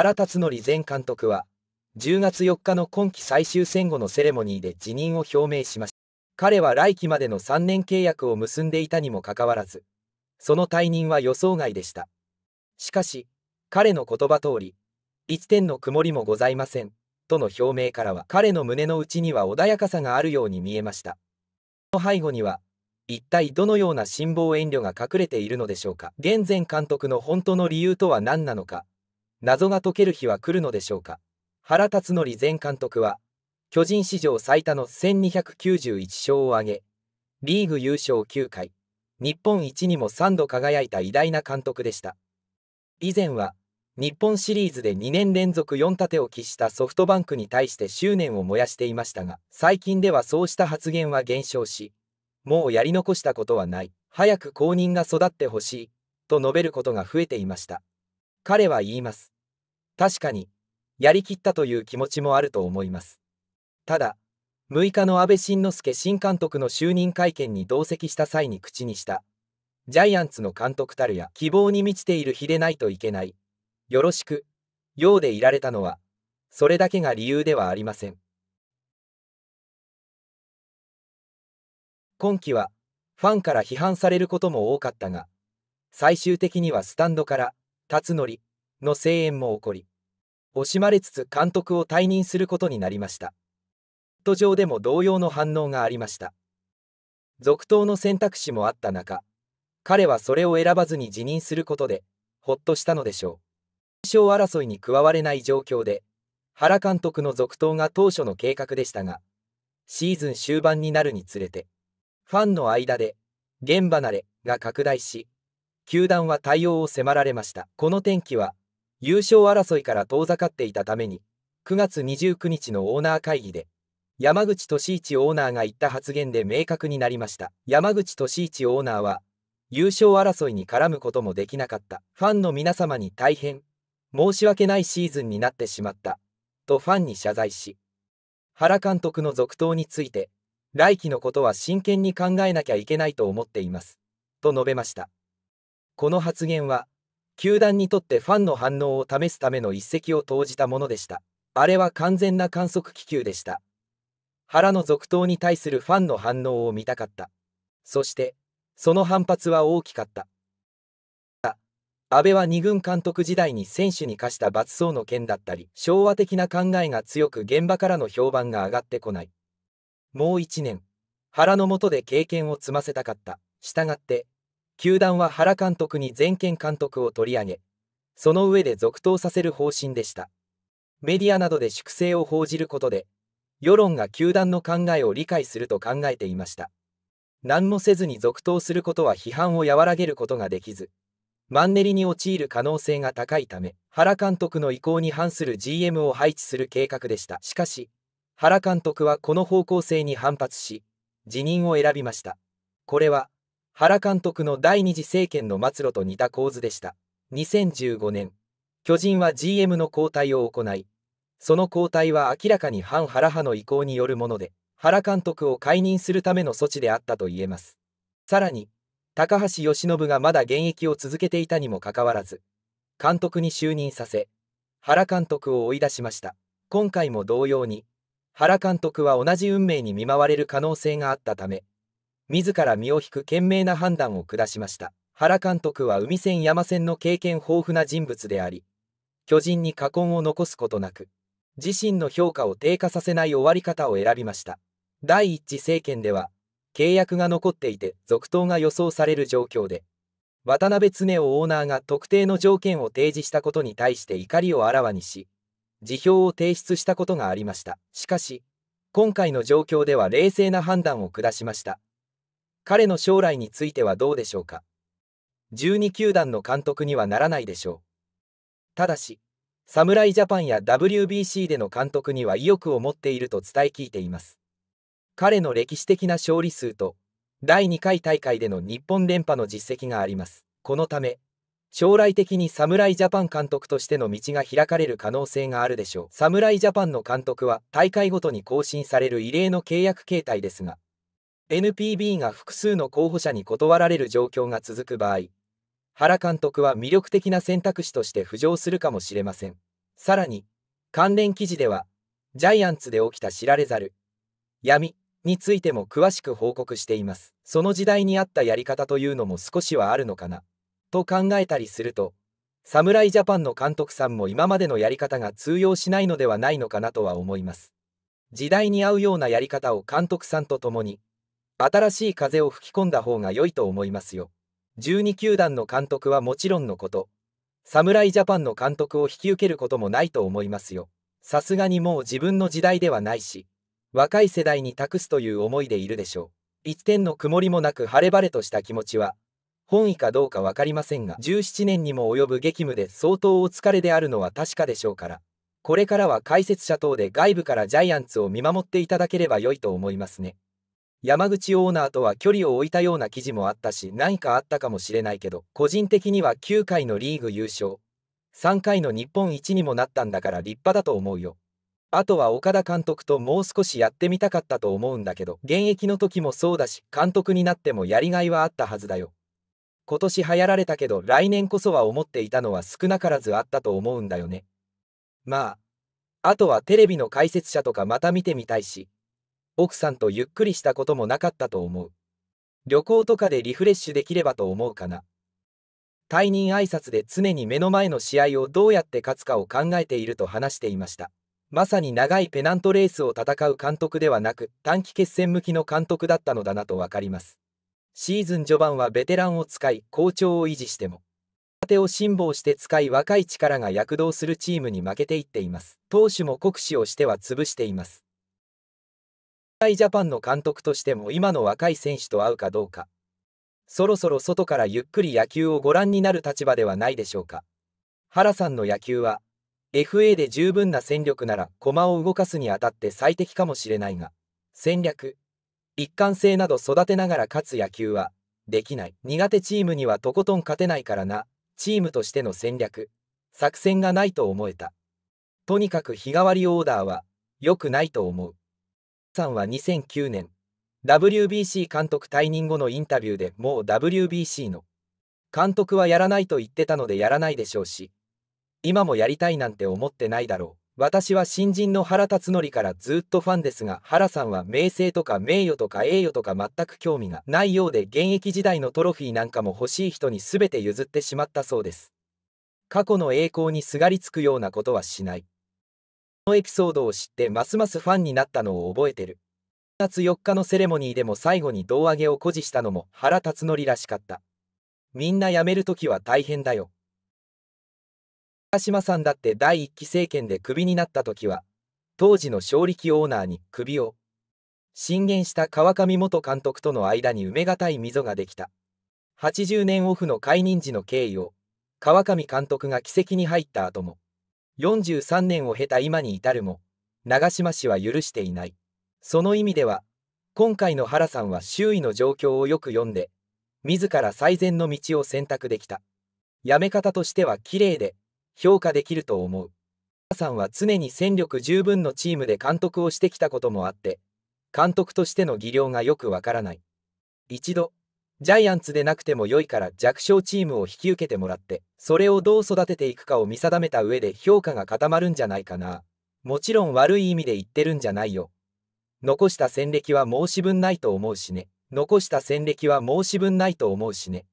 原辰徳前監督は、10月4日の今季最終戦後のセレモニーで辞任を表明しました。彼は来季までの3年契約を結んでいたにもかかわらず、その退任は予想外でした。しかし、彼の言葉通り、一点の曇りもございません、との表明からは彼の胸の内には穏やかさがあるように見えました。その背後には、一体どのような辛抱遠慮が隠れているのでしょうか。現前監督の本当の理由とは何なのか、謎が解ける日は来るのでしょうか原辰徳前監督は巨人史上最多の1291勝を挙げリーグ優勝9回日本一にも3度輝いた偉大な監督でした以前は日本シリーズで2年連続4立てを喫したソフトバンクに対して執念を燃やしていましたが最近ではそうした発言は減少しもうやり残したことはない早く後任が育ってほしいと述べることが増えていました彼は言います。確かに、やりきったという気持ちもあると思います。ただ、6日の安倍晋之助新監督の就任会見に同席した際に口にした、ジャイアンツの監督たるや希望に満ちている日でないといけない。よろしく、ようでいられたのは、それだけが理由ではありません。今季は、ファンから批判されることも多かったが、最終的にはスタンドから、辰徳の声援も起こり、惜しまれつつ監督を退任することになりました。途上でも同様の反応がありました。続投の選択肢もあった中、彼はそれを選ばずに辞任することで、ほっとしたのでしょう。優勝争いに加われない状況で、原監督の続投が当初の計画でしたが、シーズン終盤になるにつれて、ファンの間で、現場慣れが拡大し、球団は対応を迫られました。この転機は、優勝争いから遠ざかっていたために、9月29日のオーナー会議で、山口敏一オーナーが言った発言で明確になりました。山口俊一オーナーは、優勝争いに絡むこともできなかった。ファンの皆様に大変、申し訳ないシーズンになってしまった。とファンに謝罪し、原監督の続投について、来季のことは真剣に考えなきゃいけないと思っています。と述べました。この発言は、球団にとってファンの反応を試すための一石を投じたものでした。あれは完全な観測気球でした。原の続投に対するファンの反応を見たかった。そして、その反発は大きかった。阿部は2軍監督時代に選手に課した罰走の件だったり、昭和的な考えが強く現場からの評判が上がってこない。もう1年、原の下で経験を積ませたかった。従って、球団は原監督に全権監督を取り上げ、その上で続投させる方針でした。メディアなどで粛清を報じることで、世論が球団の考えを理解すると考えていました。何もせずに続投することは批判を和らげることができず、マンネリに陥る可能性が高いため、原監督の意向に反する GM を配置する計画でした。しかし、原監督はこの方向性に反発し、辞任を選びました。これは、原監督の第二次政権の末路と似た構図でした2015年巨人は GM の交代を行いその交代は明らかに反原派の意向によるもので原監督を解任するための措置であったと言えますさらに高橋由伸がまだ現役を続けていたにもかかわらず監督に就任させ原監督を追い出しました今回も同様に原監督は同じ運命に見舞われる可能性があったため自ら身を引く賢明な判断を下しました。原監督は海戦山戦の経験豊富な人物であり、巨人に禍根を残すことなく、自身の評価を低下させない終わり方を選びました。第一次政権では、契約が残っていて続投が予想される状況で、渡辺恒雄オーナーが特定の条件を提示したことに対して怒りをあらわにし、辞表を提出したことがありました。しかし、今回の状況では冷静な判断を下しました。彼の将来についてはどうでしょうか。12球団の監督にはならないでしょう。ただし、侍ジャパンや WBC での監督には意欲を持っていると伝え聞いています。彼の歴史的な勝利数と、第2回大会での日本連覇の実績があります。このため、将来的に侍ジャパン監督としての道が開かれる可能性があるでしょう。侍ジャパンの監督は大会ごとに更新される異例の契約形態ですが、NPB が複数の候補者に断られる状況が続く場合、原監督は魅力的な選択肢として浮上するかもしれません。さらに、関連記事では、ジャイアンツで起きた知られざる闇についても詳しく報告しています。その時代に合ったやり方というのも少しはあるのかな、と考えたりすると、侍ジャパンの監督さんも今までのやり方が通用しないのではないのかなとは思います。時代に合うようなやり方を監督さんと共に、新しい風を吹き込んだ方が良いと思いますよ。12球団の監督はもちろんのこと、侍ジャパンの監督を引き受けることもないと思いますよ。さすがにもう自分の時代ではないし、若い世代に託すという思いでいるでしょう。一点の曇りもなく晴れ晴れとした気持ちは、本意かどうか分かりませんが、17年にも及ぶ激務で相当お疲れであるのは確かでしょうから、これからは解説者等で外部からジャイアンツを見守っていただければ良いと思いますね。山口オーナーとは距離を置いたような記事もあったし何かあったかもしれないけど個人的には9回のリーグ優勝3回の日本一にもなったんだから立派だと思うよあとは岡田監督ともう少しやってみたかったと思うんだけど現役の時もそうだし監督になってもやりがいはあったはずだよ今年流行られたけど来年こそは思っていたのは少なからずあったと思うんだよねまああとはテレビの解説者とかまた見てみたいし奥さんとゆっくりしたこともなかったと思う。旅行とかでリフレッシュできればと思うかな。退任挨拶で常に目の前の試合をどうやって勝つかを考えていると話していました。まさに長いペナントレースを戦う監督ではなく短期決戦向きの監督だったのだなと分かります。シーズン序盤はベテランを使い好調を維持しても手を辛抱して使い若い力が躍動するチームに負けていっています。投手も酷使をしては潰しています。ジャパンの監督としても今の若い選手と会うかどうか。そろそろ外からゆっくり野球をご覧になる立場ではないでしょうか。原さんの野球は、FA で十分な戦力なら駒を動かすにあたって最適かもしれないが、戦略、一貫性など育てながら勝つ野球は、できない。苦手チームにはとことん勝てないからな、チームとしての戦略、作戦がないと思えた。とにかく日替わりオーダーは、良くないと思う。さんは2009年、WBC 監督退任後のインタビューでもう WBC の監督はやらないと言ってたのでやらないでしょうし、今もやりたいなんて思ってないだろう。私は新人の原辰徳からずっとファンですが、原さんは名声とか名誉とか栄誉とか全く興味がないようで現役時代のトロフィーなんかも欲しい人に全て譲ってしまったそうです。過去の栄光にすがりつくようなことはしない。のエピソードを知ってますますファンになったのを覚えてる。4月4日のセレモニーでも最後に胴上げを誇示したのも原辰徳らしかった。みんな辞めるときは大変だよ。高島さんだって第1期政権でクビになったときは、当時の勝力オーナーに首を進言した川上元監督との間に埋めがたい溝ができた80年オフの解任時の経緯を川上監督が奇跡に入った後も43年を経た今に至るも、長島氏は許していない。その意味では、今回の原さんは周囲の状況をよく読んで、自ら最善の道を選択できた。やめ方としては綺麗で、評価できると思う。原さんは常に戦力十分のチームで監督をしてきたこともあって、監督としての技量がよくわからない。一度、ジャイアンツでなくても良いから弱小チームを引き受けてもらって、それをどう育てていくかを見定めた上で評価が固まるんじゃないかな。もちろん悪い意味で言ってるんじゃないよ。残した戦歴は申し分ないと思うしね。残した戦歴は申し分ないと思うしね。